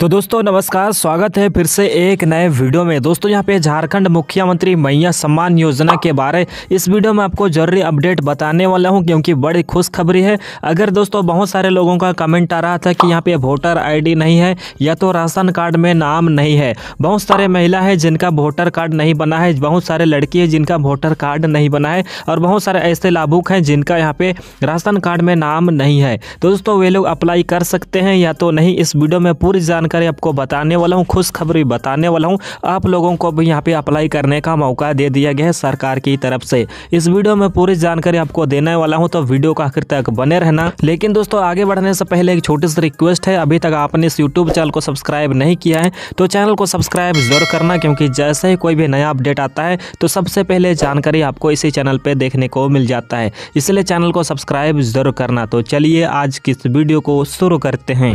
तो दोस्तों नमस्कार स्वागत है फिर से एक नए वीडियो में दोस्तों यहाँ पे झारखंड मुख्यमंत्री मैया सम्मान योजना के बारे इस वीडियो में आपको जरूरी अपडेट बताने वाला हूँ क्योंकि बड़ी खुशखबरी है अगर दोस्तों बहुत सारे लोगों का कमेंट आ रहा था कि यहाँ पे वोटर आईडी नहीं है या तो राशन कार्ड में नाम नहीं है बहुत सारे महिला है जिनका वोटर कार्ड नहीं बना है बहुत सारे लड़की है जिनका वोटर कार्ड नहीं बना है और बहुत सारे ऐसे लाभुक हैं जिनका यहाँ पे राशन कार्ड में नाम नहीं है तो दोस्तों वे लोग अप्लाई कर सकते हैं या तो नहीं इस वीडियो में पूरी जानकारी जानकारी आपको बताने वाला हूँ खुशखबरी बताने वाला हूँ आप लोगों को भी यहाँ पे अप्लाई करने का मौका दे दिया गया है सरकार की तरफ से इस वीडियो में पूरी जानकारी आपको देने वाला हूँ तो वीडियो का आखिर तक बने रहना लेकिन दोस्तों आगे बढ़ने से पहले एक छोटी सी रिक्वेस्ट है अभी तक आपने इस यूट्यूब चैनल को सब्सक्राइब नहीं किया है तो चैनल को सब्सक्राइब जरूर करना क्योंकि जैसे ही कोई भी नया अपडेट आता है तो सबसे पहले जानकारी आपको इसी चैनल पर देखने को मिल जाता है इसलिए चैनल को सब्सक्राइब जरूर करना तो चलिए आज किस वीडियो को शुरू करते हैं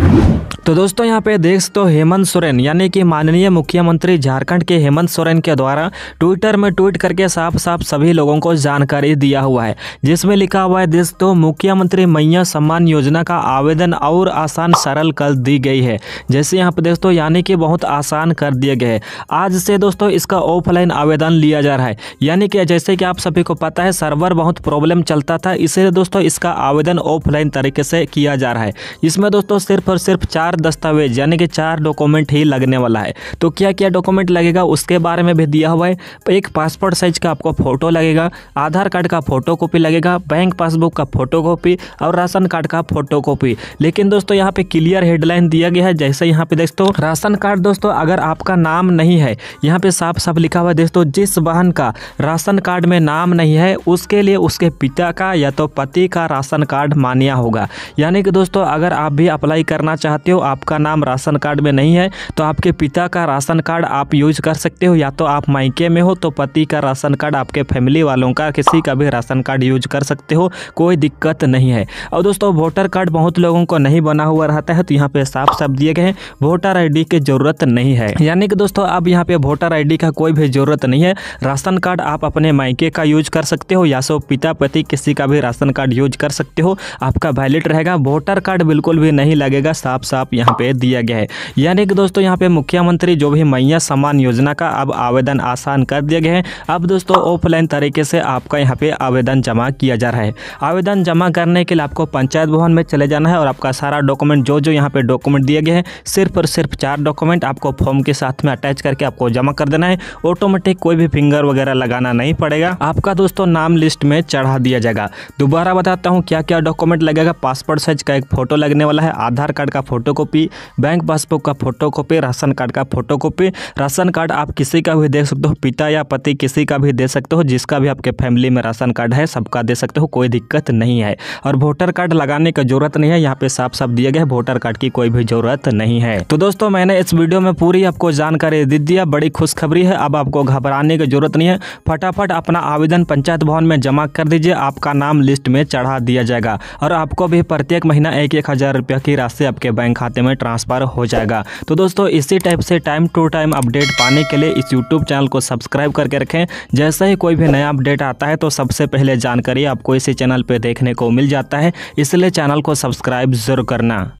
तो दोस्तों यहाँ पे देख सकते हो हेमंत सोरेन यानी कि माननीय मुख्यमंत्री झारखंड के हेमंत सोरेन के द्वारा ट्विटर में ट्वीट करके साफ साफ सभी लोगों को जानकारी दिया हुआ है जिसमें लिखा हुआ है दोस्तों मुख्यमंत्री मैया सम्मान योजना का आवेदन और आसान सरल कर दी गई है जैसे यहाँ पे दोस्तों यानी कि बहुत आसान कर दिए गए है आज से दोस्तों इसका ऑफलाइन आवेदन लिया जा रहा है यानी कि जैसे कि आप सभी को पता है सर्वर बहुत प्रॉब्लम चलता था इसीलिए दोस्तों इसका आवेदन ऑफलाइन तरीके से किया जा रहा है इसमें दोस्तों सिर्फ और सिर्फ चार चार दस्तावेज यानी कि चार डॉक्यूमेंट ही लगने वाला है तो क्या क्या डॉक्यूमेंट लगेगा उसके बारे में भी दिया हुआ है एक पासपोर्ट साइज का आपको फोटो लगेगा आधार कार्ड का फोटो कॉपी लगेगा बैंक पासबुक का फोटो कॉपी और राशन कार्ड का फोटो कॉपी लेकिन दोस्तों यहाँ पे क्लियर हेडलाइन दिया गया है जैसे यहाँ पे दोस्तों राशन कार्ड दोस्तों अगर आपका नाम नहीं है यहाँ पे साफ साफ लिखा हुआ है दोस्तों जिस वाहन का राशन कार्ड में नाम नहीं है उसके लिए उसके पिता का या तो पति का राशन कार्ड मान्य होगा यानी कि दोस्तों अगर आप भी अप्लाई करना चाहते हो आपका नाम राशन कार्ड में नहीं है तो आपके पिता का राशन कार्ड आप यूज़ कर सकते हो या तो आप मायके में हो तो पति का राशन कार्ड आपके फैमिली वालों का किसी का भी राशन कार्ड यूज कर सकते हो कोई दिक्कत नहीं है और दोस्तों वोटर कार्ड बहुत लोगों को नहीं बना हुआ रहता है तो यहाँ पे साफ साफ दिए गए हैं वोटर आई की ज़रूरत नहीं है यानी कि दोस्तों अब यहाँ पे वोटर आई का कोई भी ज़रूरत नहीं है राशन कार्ड आप अपने मायके का यूज कर सकते हो या सो पिता पति किसी का भी राशन कार्ड यूज कर सकते हो आपका वैलिड रहेगा वोटर कार्ड बिल्कुल भी नहीं लगेगा साफ साफ आप यहाँ पे दिया गया है यानी कि दोस्तों यहाँ पे मुख्यमंत्री जो भी मैया सम्मान योजना का अब आवेदन आसान कर दिया गया है अब दोस्तों ऑफलाइन तरीके से आपका यहाँ पे आवेदन जमा किया जा रहा है आवेदन जमा करने के लिए आपको पंचायत भवन में चले जाना है और आपका सारा डॉक्यूमेंट जो जो यहाँ पे डॉक्यूमेंट दिए गए हैं सिर्फ और सिर्फ चार डॉक्यूमेंट आपको फॉर्म के साथ में अटैच करके आपको जमा कर देना है ऑटोमेटिक कोई भी फिंगर वगैरह लगाना नहीं पड़ेगा आपका दोस्तों नाम लिस्ट में चढ़ा दिया जाएगा दोबारा बताता हूँ क्या क्या डॉक्यूमेंट लगेगा पासपोर्ट साइज का एक फोटो लगने वाला है आधार कार्ड का फोटो कॉपी बैंक पासबुक का फोटो कॉपी राशन कार्ड का फोटो कॉपी राशन कार्ड आप किसी का भी दे सकते हो पिता या पति किसी का भी दे सकते हो जिसका भी आपके फैमिली में राशन कार्ड है सबका दे सकते हो कोई दिक्कत नहीं है और वोटर कार्ड लगाने की जरूरत नहीं है यहाँ पे साफ साफ दिया गया है वोटर कार्ड की कोई भी जरूरत नहीं है तो दोस्तों मैंने इस वीडियो में पूरी आपको जानकारी दे दिया बड़ी खुशखबरी है अब आपको घबराने की जरूरत नहीं है फटाफट अपना आवेदन पंचायत भवन में जमा कर दीजिए आपका नाम लिस्ट में चढ़ा दिया जाएगा और आपको भी प्रत्येक महीना एक एक हज़ार रुपये की राशि आपके बैंक खाते खाते में ट्रांसफ़र हो जाएगा तो दोस्तों इसी टाइप से टाइम टू टाइम अपडेट पाने के लिए इस यूट्यूब चैनल को सब्सक्राइब करके रखें जैसे ही कोई भी नया अपडेट आता है तो सबसे पहले जानकारी आपको इसी चैनल पर देखने को मिल जाता है इसलिए चैनल को सब्सक्राइब ज़रूर करना